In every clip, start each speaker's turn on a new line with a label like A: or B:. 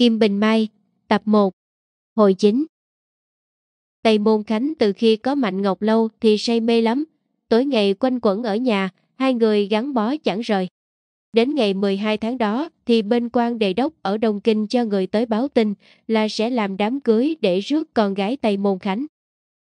A: Kim Bình Mai, tập 1, hồi 9 Tây Môn Khánh từ khi có Mạnh Ngọc Lâu thì say mê lắm, tối ngày quanh quẩn ở nhà, hai người gắn bó chẳng rời. Đến ngày 12 tháng đó thì bên quan đề đốc ở Đông Kinh cho người tới báo tin là sẽ làm đám cưới để rước con gái Tây Môn Khánh.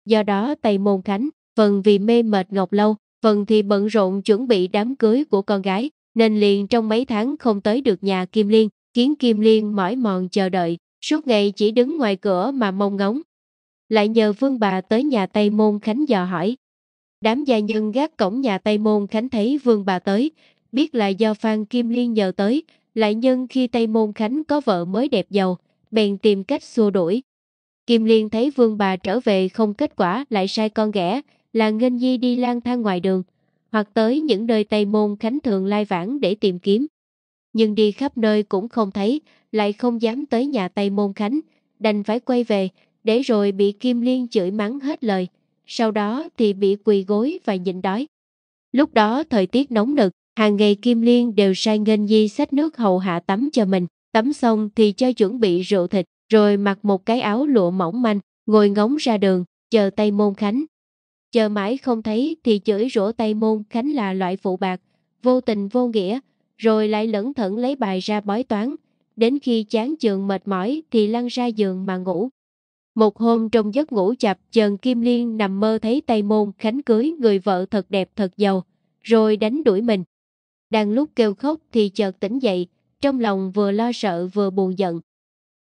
A: Do đó Tây Môn Khánh, phần vì mê mệt Ngọc Lâu, phần thì bận rộn chuẩn bị đám cưới của con gái, nên liền trong mấy tháng không tới được nhà Kim Liên, khiến Kim Liên mỏi mòn chờ đợi, suốt ngày chỉ đứng ngoài cửa mà mong ngóng. Lại nhờ vương bà tới nhà Tây Môn Khánh dò hỏi. Đám gia nhân gác cổng nhà Tây Môn Khánh thấy vương bà tới, biết là do Phan Kim Liên nhờ tới, lại nhân khi Tây Môn Khánh có vợ mới đẹp giàu, bèn tìm cách xua đuổi. Kim Liên thấy vương bà trở về không kết quả lại sai con ghẻ, là ngân nhi đi lang thang ngoài đường, hoặc tới những nơi Tây Môn Khánh thường lai vãng để tìm kiếm nhưng đi khắp nơi cũng không thấy, lại không dám tới nhà Tây Môn Khánh, đành phải quay về, để rồi bị Kim Liên chửi mắng hết lời, sau đó thì bị quỳ gối và nhịn đói. Lúc đó thời tiết nóng nực, hàng ngày Kim Liên đều sai Ngân di xách nước hầu hạ tắm cho mình, tắm xong thì cho chuẩn bị rượu thịt, rồi mặc một cái áo lụa mỏng manh, ngồi ngóng ra đường, chờ Tây Môn Khánh. Chờ mãi không thấy thì chửi rủa Tây Môn Khánh là loại phụ bạc, vô tình vô nghĩa, rồi lại lẩn thẩn lấy bài ra bói toán, đến khi chán chường mệt mỏi thì lăn ra giường mà ngủ. Một hôm trong giấc ngủ chập chờn Kim Liên nằm mơ thấy Tây Môn Khánh cưới người vợ thật đẹp thật giàu, rồi đánh đuổi mình. Đang lúc kêu khóc thì chợt tỉnh dậy, trong lòng vừa lo sợ vừa buồn giận.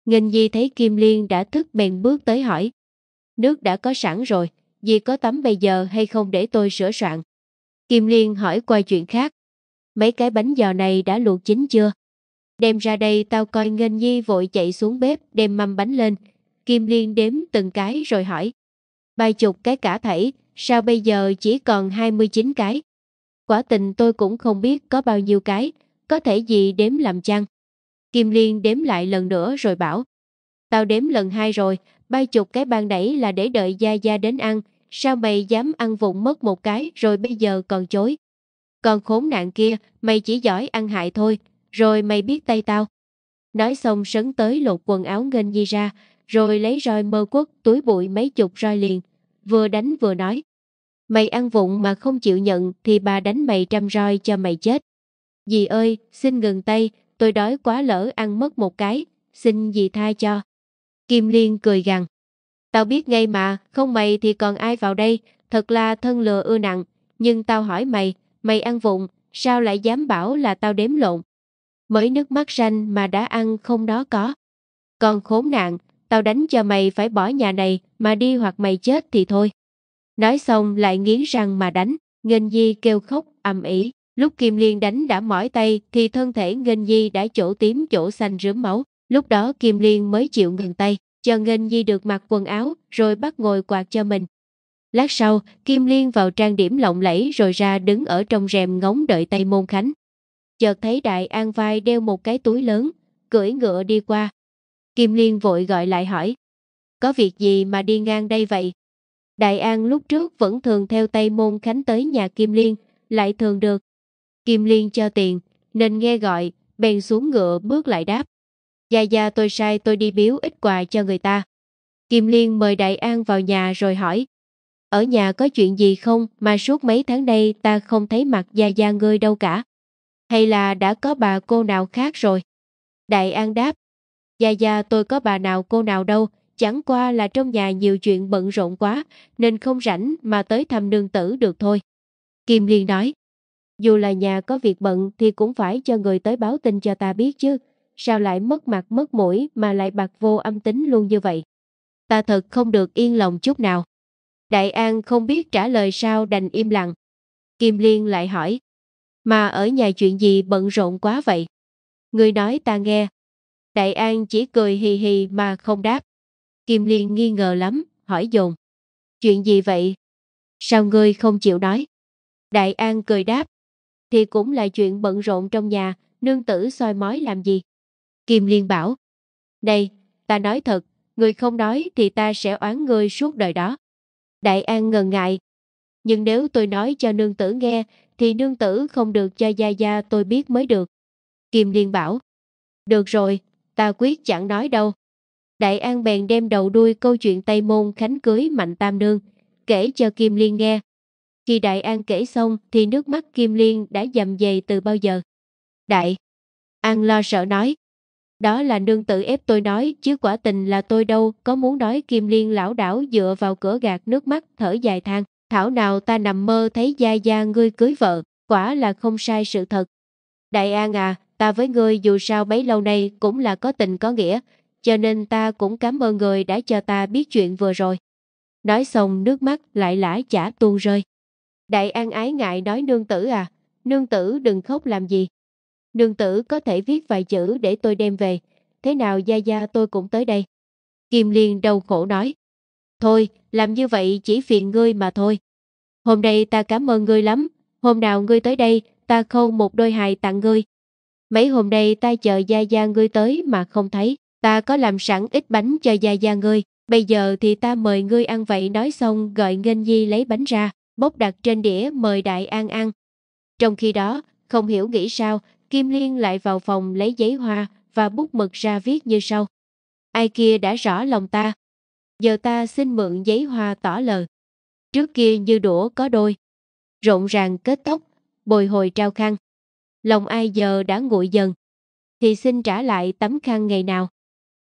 A: Nghênh Di thấy Kim Liên đã thức bèn bước tới hỏi. Nước đã có sẵn rồi, Di có tắm bây giờ hay không để tôi sửa soạn? Kim Liên hỏi qua chuyện khác mấy cái bánh giò này đã luộc chín chưa? Đem ra đây tao coi Ngân Nhi vội chạy xuống bếp đem mâm bánh lên. Kim Liên đếm từng cái rồi hỏi. Ba chục cái cả thảy, sao bây giờ chỉ còn 29 cái? Quả tình tôi cũng không biết có bao nhiêu cái, có thể gì đếm làm chăng? Kim Liên đếm lại lần nữa rồi bảo. Tao đếm lần hai rồi, ba chục cái ban nãy là để đợi Gia Gia đến ăn, sao mày dám ăn vụng mất một cái rồi bây giờ còn chối? Còn khốn nạn kia, mày chỉ giỏi ăn hại thôi, rồi mày biết tay tao. Nói xong sấn tới lột quần áo nghênh Di ra, rồi lấy roi mơ quất túi bụi mấy chục roi liền, vừa đánh vừa nói. Mày ăn vụng mà không chịu nhận thì bà đánh mày trăm roi cho mày chết. Dì ơi, xin ngừng tay, tôi đói quá lỡ ăn mất một cái, xin dì tha cho. Kim Liên cười gằn. Tao biết ngay mà, không mày thì còn ai vào đây, thật là thân lừa ưa nặng, nhưng tao hỏi mày, mày ăn vụng, sao lại dám bảo là tao đếm lộn. Mới nước mắt ranh mà đã ăn không đó có. Còn khốn nạn, tao đánh cho mày phải bỏ nhà này mà đi hoặc mày chết thì thôi. Nói xong lại nghiến răng mà đánh, Ngân Di kêu khóc, âm ĩ. Lúc Kim Liên đánh đã mỏi tay thì thân thể Ngân Di đã chỗ tím chỗ xanh rướm máu. Lúc đó Kim Liên mới chịu ngừng tay, cho Ngân Di được mặc quần áo rồi bắt ngồi quạt cho mình. Lát sau, Kim Liên vào trang điểm lộng lẫy rồi ra đứng ở trong rèm ngóng đợi Tây Môn Khánh. Chợt thấy Đại An vai đeo một cái túi lớn, cưỡi ngựa đi qua. Kim Liên vội gọi lại hỏi, có việc gì mà đi ngang đây vậy? Đại An lúc trước vẫn thường theo Tây Môn Khánh tới nhà Kim Liên, lại thường được. Kim Liên cho tiền, nên nghe gọi, bèn xuống ngựa bước lại đáp. Gia gia tôi sai tôi đi biếu ít quà cho người ta. Kim Liên mời Đại An vào nhà rồi hỏi, ở nhà có chuyện gì không mà suốt mấy tháng nay ta không thấy mặt gia gia ngươi đâu cả. Hay là đã có bà cô nào khác rồi? Đại An đáp, gia gia tôi có bà nào cô nào đâu, chẳng qua là trong nhà nhiều chuyện bận rộn quá, nên không rảnh mà tới thăm nương tử được thôi. Kim Liên nói, dù là nhà có việc bận thì cũng phải cho người tới báo tin cho ta biết chứ, sao lại mất mặt mất mũi mà lại bạc vô âm tính luôn như vậy. Ta thật không được yên lòng chút nào. Đại An không biết trả lời sao đành im lặng. Kim Liên lại hỏi, mà ở nhà chuyện gì bận rộn quá vậy? Người nói ta nghe. Đại An chỉ cười hì hì mà không đáp. Kim Liên nghi ngờ lắm, hỏi dồn. Chuyện gì vậy? Sao ngươi không chịu nói? Đại An cười đáp. Thì cũng là chuyện bận rộn trong nhà, nương tử soi mói làm gì? Kim Liên bảo. Này, ta nói thật, người không nói thì ta sẽ oán ngươi suốt đời đó. Đại An ngần ngại. Nhưng nếu tôi nói cho nương tử nghe, thì nương tử không được cho Gia Gia tôi biết mới được. Kim Liên bảo. Được rồi, ta quyết chẳng nói đâu. Đại An bèn đem đầu đuôi câu chuyện Tây Môn Khánh cưới Mạnh Tam Nương, kể cho Kim Liên nghe. Khi Đại An kể xong thì nước mắt Kim Liên đã dầm dày từ bao giờ. Đại An lo sợ nói, đó là nương tử ép tôi nói, chứ quả tình là tôi đâu, có muốn nói Kim Liên lão đảo dựa vào cửa gạt nước mắt, thở dài than. Thảo nào ta nằm mơ thấy Gia Gia ngươi cưới vợ, quả là không sai sự thật. Đại An à, ta với ngươi dù sao mấy lâu nay cũng là có tình có nghĩa, cho nên ta cũng cảm ơn người đã cho ta biết chuyện vừa rồi. Nói xong nước mắt lại lã chả tuôn rơi. Đại An ái ngại nói nương tử à, nương tử đừng khóc làm gì, Nương tử có thể viết vài chữ để tôi đem về. Thế nào Gia Gia tôi cũng tới đây. Kim Liên đau khổ nói. Thôi, làm như vậy chỉ phiền ngươi mà thôi. Hôm nay ta cảm ơn ngươi lắm. Hôm nào ngươi tới đây, ta khâu một đôi hài tặng ngươi. Mấy hôm nay ta chờ Gia Gia ngươi tới mà không thấy. Ta có làm sẵn ít bánh cho Gia Gia ngươi. Bây giờ thì ta mời ngươi ăn vậy nói xong gọi Nghênh Nhi lấy bánh ra, bốc đặt trên đĩa mời Đại An ăn. Trong khi đó, không hiểu nghĩ sao, Kim Liên lại vào phòng lấy giấy hoa và bút mực ra viết như sau. Ai kia đã rõ lòng ta. Giờ ta xin mượn giấy hoa tỏ lời. Trước kia như đũa có đôi. Rộn ràng kết tóc, bồi hồi trao khăn. Lòng ai giờ đã nguội dần. Thì xin trả lại tấm khăn ngày nào.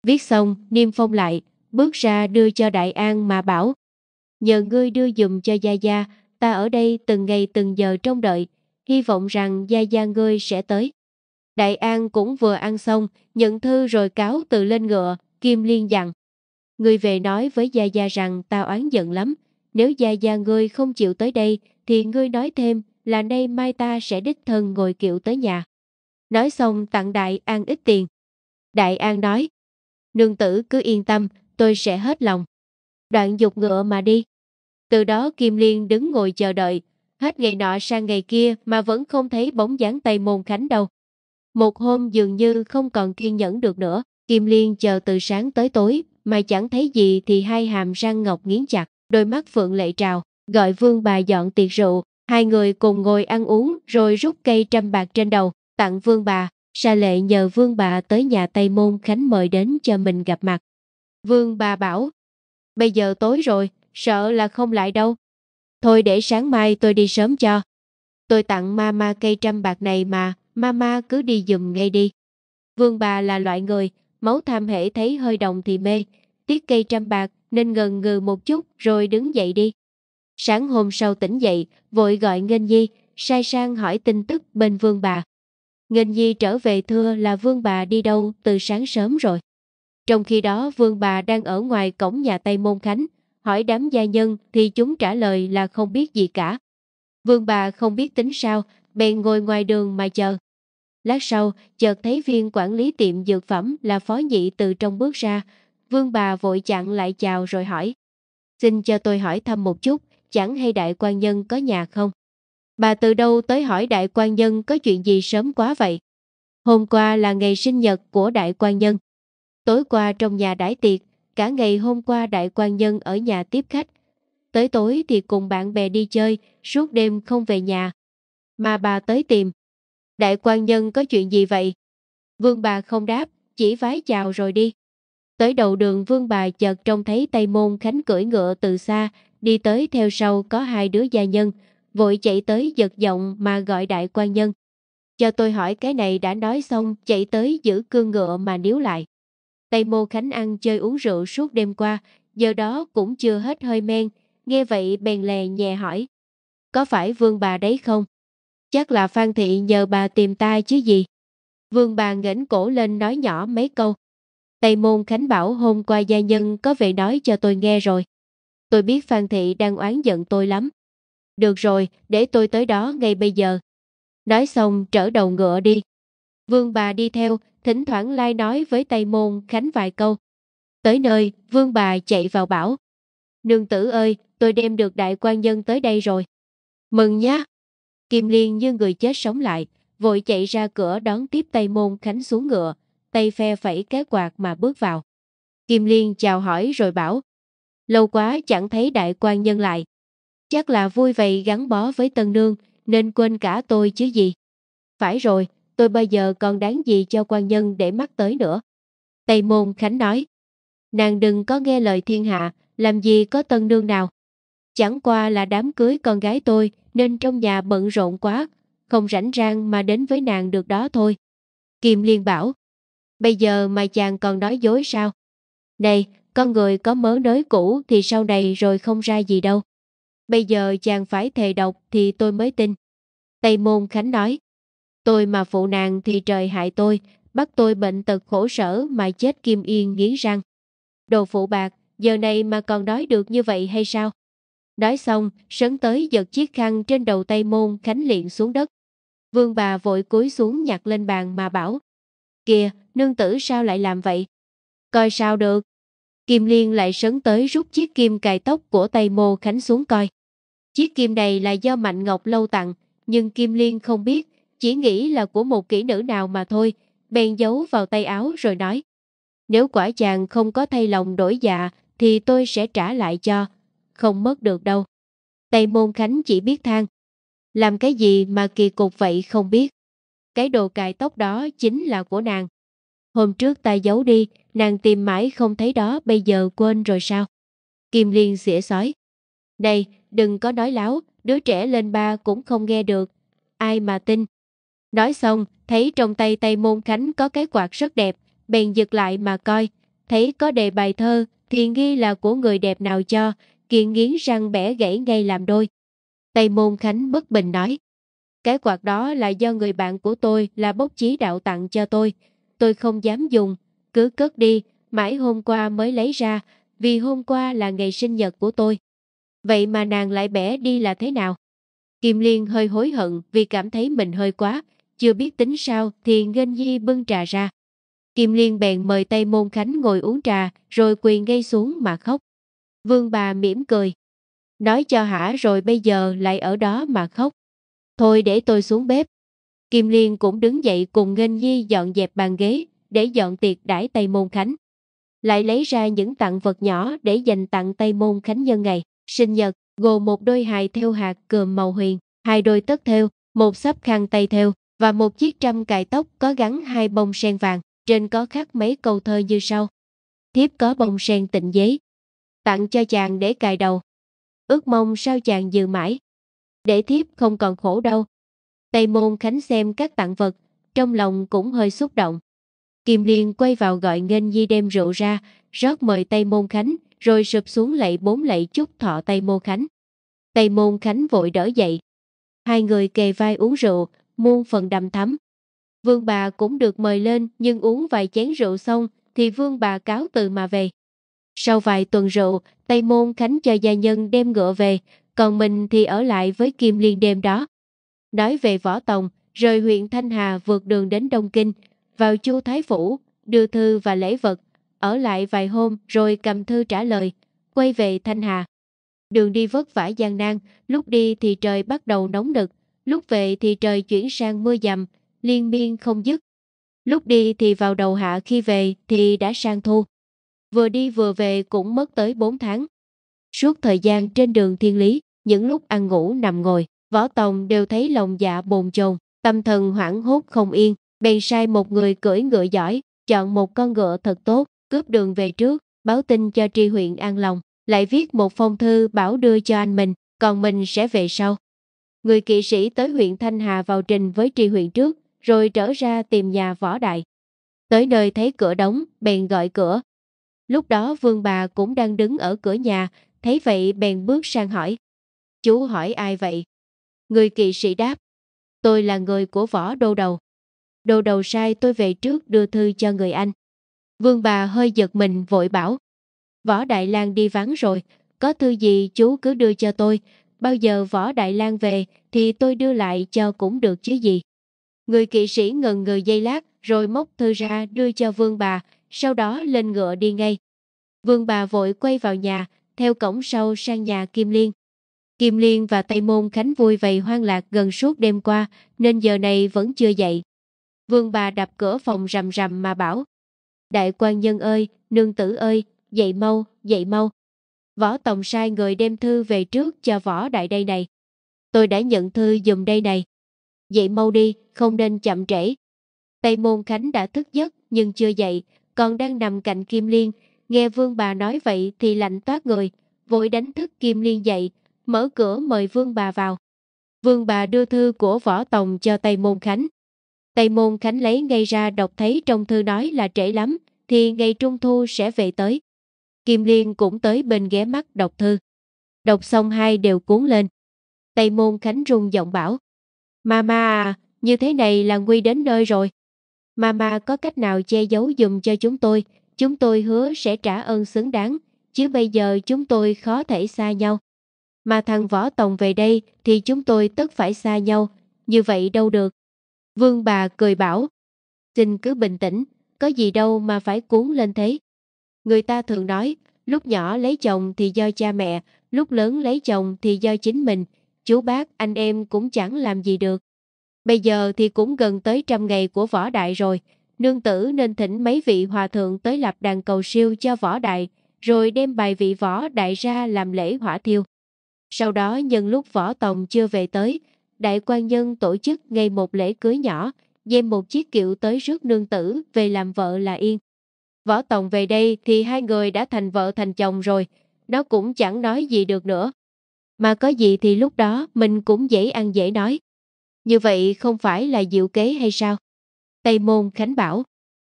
A: Viết xong, niêm phong lại, bước ra đưa cho Đại An mà bảo. Nhờ ngươi đưa dùm cho Gia Gia, ta ở đây từng ngày từng giờ trông đợi, hy vọng rằng Gia Gia ngươi sẽ tới. Đại An cũng vừa ăn xong, nhận thư rồi cáo từ lên ngựa, Kim Liên dặn. Ngươi về nói với Gia Gia rằng ta oán giận lắm, nếu Gia Gia ngươi không chịu tới đây, thì ngươi nói thêm là nay mai ta sẽ đích thân ngồi kiệu tới nhà. Nói xong tặng Đại An ít tiền. Đại An nói, nương tử cứ yên tâm, tôi sẽ hết lòng. Đoạn dục ngựa mà đi. Từ đó Kim Liên đứng ngồi chờ đợi, hết ngày nọ sang ngày kia mà vẫn không thấy bóng dáng Tây Môn Khánh đâu. Một hôm dường như không còn kiên nhẫn được nữa, Kim Liên chờ từ sáng tới tối, mà chẳng thấy gì thì hai hàm răng ngọc nghiến chặt, đôi mắt phượng lệ trào, gọi vương bà dọn tiệc rượu, hai người cùng ngồi ăn uống rồi rút cây trăm bạc trên đầu, tặng vương bà, Sa lệ nhờ vương bà tới nhà Tây Môn Khánh mời đến cho mình gặp mặt. Vương bà bảo, bây giờ tối rồi, sợ là không lại đâu, Thôi để sáng mai tôi đi sớm cho. Tôi tặng mama cây trăm bạc này mà, mama cứ đi giùm ngay đi. Vương bà là loại người, máu tham hễ thấy hơi đồng thì mê, tiếc cây trăm bạc nên ngần ngừ một chút rồi đứng dậy đi. Sáng hôm sau tỉnh dậy, vội gọi Ngân Nhi, sai sang hỏi tin tức bên vương bà. Ngân Nhi trở về thưa là vương bà đi đâu từ sáng sớm rồi. Trong khi đó vương bà đang ở ngoài cổng nhà Tây Môn Khánh, hỏi đám gia nhân thì chúng trả lời là không biết gì cả. Vương bà không biết tính sao, bèn ngồi ngoài đường mà chờ. Lát sau, chợt thấy viên quản lý tiệm dược phẩm là phó nhị từ trong bước ra. Vương bà vội chặn lại chào rồi hỏi. Xin cho tôi hỏi thăm một chút, chẳng hay đại quan nhân có nhà không? Bà từ đâu tới hỏi đại quan nhân có chuyện gì sớm quá vậy? Hôm qua là ngày sinh nhật của đại quan nhân. Tối qua trong nhà đãi tiệc Cả ngày hôm qua đại quan nhân ở nhà tiếp khách. Tới tối thì cùng bạn bè đi chơi, suốt đêm không về nhà. Mà bà tới tìm. Đại quan nhân có chuyện gì vậy? Vương bà không đáp, chỉ vái chào rồi đi. Tới đầu đường vương bà chợt trông thấy Tây Môn Khánh cưỡi ngựa từ xa, đi tới theo sau có hai đứa gia nhân, vội chạy tới giật giọng mà gọi đại quan nhân. Cho tôi hỏi cái này đã nói xong, chạy tới giữ cương ngựa mà níu lại. Tây Mô Khánh ăn chơi uống rượu suốt đêm qua, giờ đó cũng chưa hết hơi men, nghe vậy bèn lè nhẹ hỏi. Có phải vương bà đấy không? Chắc là Phan Thị nhờ bà tìm ta chứ gì. Vương bà ngẩng cổ lên nói nhỏ mấy câu. Tây Môn Khánh bảo hôm qua gia nhân có về nói cho tôi nghe rồi. Tôi biết Phan Thị đang oán giận tôi lắm. Được rồi, để tôi tới đó ngay bây giờ. Nói xong trở đầu ngựa đi. Vương bà đi theo, thỉnh thoảng lai nói với Tây Môn Khánh vài câu. Tới nơi, vương bà chạy vào bảo. Nương tử ơi, tôi đem được đại quan nhân tới đây rồi. Mừng nhá. Kim Liên như người chết sống lại, vội chạy ra cửa đón tiếp Tây Môn Khánh xuống ngựa, tay phe phẩy cái quạt mà bước vào. Kim Liên chào hỏi rồi bảo, lâu quá chẳng thấy đại quan nhân lại. Chắc là vui vầy gắn bó với tân nương, nên quên cả tôi chứ gì. Phải rồi, tôi bây giờ còn đáng gì cho quan nhân để mắt tới nữa. Tây Môn Khánh nói, nàng đừng có nghe lời thiên hạ, làm gì có tân nương nào. Chẳng qua là đám cưới con gái tôi nên trong nhà bận rộn quá, không rảnh rang mà đến với nàng được đó thôi. Kim Liên bảo, bây giờ mà chàng còn nói dối sao? Này, con người có mớ nới cũ thì sau này rồi không ra gì đâu. Bây giờ chàng phải thề độc thì tôi mới tin. Tây Môn Khánh nói, Tôi mà phụ nàng thì trời hại tôi, bắt tôi bệnh tật khổ sở mà chết Kim Yên nghiến răng. Đồ phụ bạc, giờ này mà còn nói được như vậy hay sao? Nói xong, sấn tới giật chiếc khăn trên đầu tay môn khánh liền xuống đất. Vương bà vội cúi xuống nhặt lên bàn mà bảo. Kìa, nương tử sao lại làm vậy? Coi sao được. Kim Liên lại sấn tới rút chiếc kim cài tóc của tay mô khánh xuống coi. Chiếc kim này là do Mạnh Ngọc lâu tặng, nhưng Kim Liên không biết chỉ nghĩ là của một kỹ nữ nào mà thôi, bèn giấu vào tay áo rồi nói. Nếu quả chàng không có thay lòng đổi dạ thì tôi sẽ trả lại cho, không mất được đâu. Tây Môn Khánh chỉ biết than. Làm cái gì mà kỳ cục vậy không biết. Cái đồ cài tóc đó chính là của nàng. Hôm trước ta giấu đi, nàng tìm mãi không thấy đó bây giờ quên rồi sao? Kim Liên xỉa sói. Này, đừng có nói láo, đứa trẻ lên ba cũng không nghe được. Ai mà tin, Nói xong, thấy trong tay tay Môn Khánh có cái quạt rất đẹp, bèn giật lại mà coi, thấy có đề bài thơ, thì nghi là của người đẹp nào cho, kiện nghiến răng bẻ gãy ngay làm đôi. tay Môn Khánh bất bình nói, cái quạt đó là do người bạn của tôi là bốc chí đạo tặng cho tôi, tôi không dám dùng, cứ cất đi, mãi hôm qua mới lấy ra, vì hôm qua là ngày sinh nhật của tôi. Vậy mà nàng lại bẻ đi là thế nào? Kim Liên hơi hối hận vì cảm thấy mình hơi quá, chưa biết tính sao thì ngân nhi bưng trà ra. Kim Liên bèn mời Tây Môn Khánh ngồi uống trà, rồi quỳ ngay xuống mà khóc. Vương bà mỉm cười. Nói cho hả rồi bây giờ lại ở đó mà khóc. Thôi để tôi xuống bếp. Kim Liên cũng đứng dậy cùng ngân nhi dọn dẹp bàn ghế, để dọn tiệc đãi Tây Môn Khánh. Lại lấy ra những tặng vật nhỏ để dành tặng Tây Môn Khánh nhân ngày, sinh nhật, gồm một đôi hài theo hạt cườm màu huyền, hai đôi tất theo, một sắp khăn tay theo, và một chiếc trăm cài tóc có gắn hai bông sen vàng, trên có khắc mấy câu thơ như sau. Thiếp có bông sen tịnh giấy, tặng cho chàng để cài đầu. Ước mong sao chàng dừ mãi, để thiếp không còn khổ đâu. Tây Môn Khánh xem các tặng vật, trong lòng cũng hơi xúc động. Kim Liên quay vào gọi ngân di đem rượu ra, rót mời Tây Môn Khánh, rồi sụp xuống lạy bốn lạy chúc thọ Tây Môn Khánh. Tây Môn Khánh vội đỡ dậy. Hai người kề vai uống rượu, muôn phần đầm thắm. Vương bà cũng được mời lên nhưng uống vài chén rượu xong thì vương bà cáo từ mà về. Sau vài tuần rượu, Tây Môn Khánh cho gia nhân đem ngựa về, còn mình thì ở lại với Kim Liên đêm đó. Nói về Võ Tòng, rời huyện Thanh Hà vượt đường đến Đông Kinh, vào Chu Thái Phủ, đưa thư và lễ vật, ở lại vài hôm rồi cầm thư trả lời, quay về Thanh Hà. Đường đi vất vả gian nan, lúc đi thì trời bắt đầu nóng đực lúc về thì trời chuyển sang mưa dầm, liên miên không dứt. Lúc đi thì vào đầu hạ khi về thì đã sang thu. Vừa đi vừa về cũng mất tới 4 tháng. Suốt thời gian trên đường thiên lý, những lúc ăn ngủ nằm ngồi, võ tòng đều thấy lòng dạ bồn chồn, tâm thần hoảng hốt không yên, bèn sai một người cưỡi ngựa giỏi, chọn một con ngựa thật tốt, cướp đường về trước, báo tin cho tri huyện An Lòng, lại viết một phong thư bảo đưa cho anh mình, còn mình sẽ về sau. Người kỵ sĩ tới huyện Thanh Hà vào trình với tri huyện trước, rồi trở ra tìm nhà võ đại. Tới nơi thấy cửa đóng, bèn gọi cửa. Lúc đó vương bà cũng đang đứng ở cửa nhà, thấy vậy bèn bước sang hỏi. Chú hỏi ai vậy? Người kỵ sĩ đáp. Tôi là người của võ đô đầu. Đô đầu sai tôi về trước đưa thư cho người anh. Vương bà hơi giật mình vội bảo. Võ Đại Lang đi vắng rồi, có thư gì chú cứ đưa cho tôi, bao giờ Võ Đại Lang về thì tôi đưa lại cho cũng được chứ gì. Người kỵ sĩ ngần người giây lát rồi móc thư ra đưa cho vương bà, sau đó lên ngựa đi ngay. Vương bà vội quay vào nhà, theo cổng sau sang nhà Kim Liên. Kim Liên và Tây Môn Khánh vui vầy hoang lạc gần suốt đêm qua, nên giờ này vẫn chưa dậy. Vương bà đập cửa phòng rầm rầm mà bảo. Đại quan nhân ơi, nương tử ơi, dậy mau, dậy mau. Võ Tòng sai người đem thư về trước cho Võ Đại đây này. Tôi đã nhận thư dùm đây này. Vậy mau đi, không nên chậm trễ. Tây Môn Khánh đã thức giấc nhưng chưa dậy, còn đang nằm cạnh Kim Liên. Nghe Vương bà nói vậy thì lạnh toát người, vội đánh thức Kim Liên dậy, mở cửa mời Vương bà vào. Vương bà đưa thư của Võ Tòng cho Tây Môn Khánh. Tây Môn Khánh lấy ngay ra đọc thấy trong thư nói là trễ lắm, thì ngày trung thu sẽ về tới. Kim Liên cũng tới bên ghé mắt đọc thư. Đọc xong hai đều cuốn lên. Tây Môn Khánh rung giọng bảo. Mama à, như thế này là Nguy đến nơi rồi. Mama có cách nào che giấu dùm cho chúng tôi, chúng tôi hứa sẽ trả ơn xứng đáng, chứ bây giờ chúng tôi khó thể xa nhau. Mà thằng Võ Tòng về đây thì chúng tôi tất phải xa nhau, như vậy đâu được. Vương bà cười bảo, xin cứ bình tĩnh, có gì đâu mà phải cuốn lên thế. Người ta thường nói, lúc nhỏ lấy chồng thì do cha mẹ, lúc lớn lấy chồng thì do chính mình, chú bác, anh em cũng chẳng làm gì được. Bây giờ thì cũng gần tới trăm ngày của võ đại rồi, nương tử nên thỉnh mấy vị hòa thượng tới lập đàn cầu siêu cho võ đại, rồi đem bài vị võ đại ra làm lễ hỏa thiêu. Sau đó nhân lúc võ tòng chưa về tới, đại quan nhân tổ chức ngay một lễ cưới nhỏ, đem một chiếc kiệu tới rước nương tử về làm vợ là yên. Võ Tòng về đây thì hai người đã thành vợ thành chồng rồi, nó cũng chẳng nói gì được nữa. Mà có gì thì lúc đó mình cũng dễ ăn dễ nói. Như vậy không phải là diệu kế hay sao? Tây Môn Khánh bảo.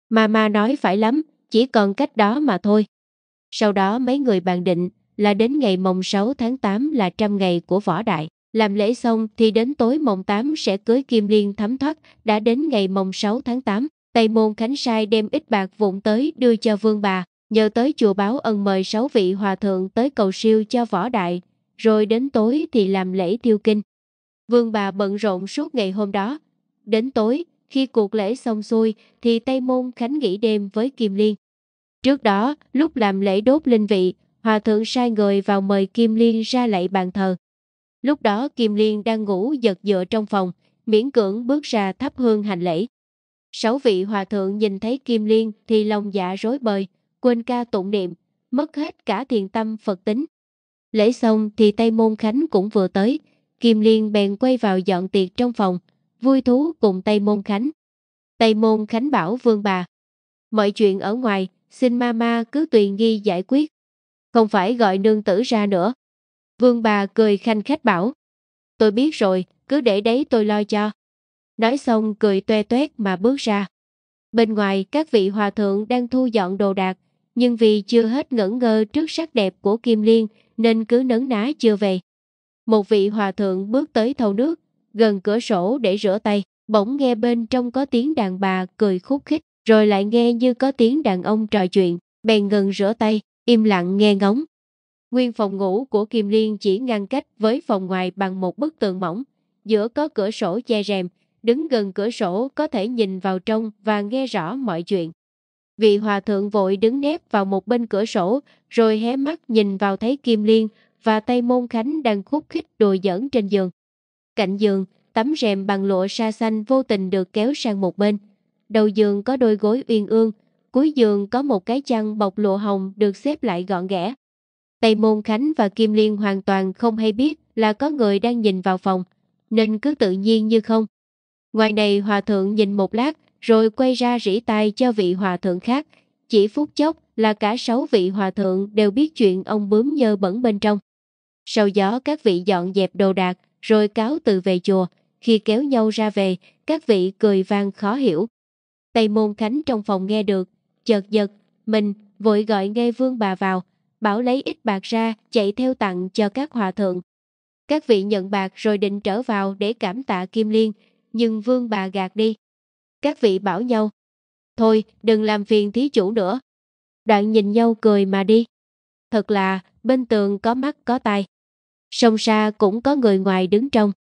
A: Mà ma nói phải lắm, chỉ còn cách đó mà thôi. Sau đó mấy người bàn định là đến ngày mồng 6 tháng 8 là trăm ngày của võ đại. Làm lễ xong thì đến tối mồng 8 sẽ cưới Kim Liên thấm thoát, đã đến ngày mồng 6 tháng 8. Tây Môn Khánh Sai đem ít bạc vụn tới đưa cho vương bà, nhờ tới chùa báo ân mời sáu vị hòa thượng tới cầu siêu cho võ đại, rồi đến tối thì làm lễ tiêu kinh. Vương bà bận rộn suốt ngày hôm đó. Đến tối, khi cuộc lễ xong xuôi thì Tây Môn Khánh nghỉ đêm với Kim Liên. Trước đó, lúc làm lễ đốt linh vị, Hòa thượng sai người vào mời Kim Liên ra lạy bàn thờ. Lúc đó Kim Liên đang ngủ giật dựa trong phòng, miễn cưỡng bước ra thắp hương hành lễ. Sáu vị hòa thượng nhìn thấy Kim Liên thì lòng dạ rối bời, quên ca tụng niệm, mất hết cả thiền tâm Phật tính. Lễ xong thì Tây Môn Khánh cũng vừa tới, Kim Liên bèn quay vào dọn tiệc trong phòng, vui thú cùng Tây Môn Khánh. Tây Môn Khánh bảo vương bà, mọi chuyện ở ngoài, xin mama cứ tùy nghi giải quyết, không phải gọi nương tử ra nữa. Vương bà cười khanh khách bảo, tôi biết rồi, cứ để đấy tôi lo cho. Nói xong cười toe toét mà bước ra. Bên ngoài các vị hòa thượng đang thu dọn đồ đạc, nhưng vì chưa hết ngẩn ngơ trước sắc đẹp của Kim Liên nên cứ nấn ná chưa về. Một vị hòa thượng bước tới thầu nước, gần cửa sổ để rửa tay, bỗng nghe bên trong có tiếng đàn bà cười khúc khích, rồi lại nghe như có tiếng đàn ông trò chuyện, bèn ngừng rửa tay, im lặng nghe ngóng. Nguyên phòng ngủ của Kim Liên chỉ ngăn cách với phòng ngoài bằng một bức tường mỏng, giữa có cửa sổ che rèm, đứng gần cửa sổ có thể nhìn vào trong và nghe rõ mọi chuyện. Vị hòa thượng vội đứng nép vào một bên cửa sổ, rồi hé mắt nhìn vào thấy Kim Liên và Tây Môn Khánh đang khúc khích đùa giỡn trên giường. Cạnh giường, tấm rèm bằng lụa sa xanh vô tình được kéo sang một bên. Đầu giường có đôi gối uyên ương, cuối giường có một cái chăn bọc lụa hồng được xếp lại gọn ghẽ. Tây Môn Khánh và Kim Liên hoàn toàn không hay biết là có người đang nhìn vào phòng, nên cứ tự nhiên như không. Ngoài này hòa thượng nhìn một lát, rồi quay ra rỉ tai cho vị hòa thượng khác. Chỉ phút chốc là cả sáu vị hòa thượng đều biết chuyện ông bướm nhơ bẩn bên trong. Sau gió các vị dọn dẹp đồ đạc, rồi cáo từ về chùa. Khi kéo nhau ra về, các vị cười vang khó hiểu. Tây môn khánh trong phòng nghe được, chợt giật, mình vội gọi nghe vương bà vào, bảo lấy ít bạc ra chạy theo tặng cho các hòa thượng. Các vị nhận bạc rồi định trở vào để cảm tạ Kim Liên, nhưng vương bà gạt đi. Các vị bảo nhau, thôi đừng làm phiền thí chủ nữa. Đoạn nhìn nhau cười mà đi. Thật là, bên tường có mắt có tai. Sông xa cũng có người ngoài đứng trong.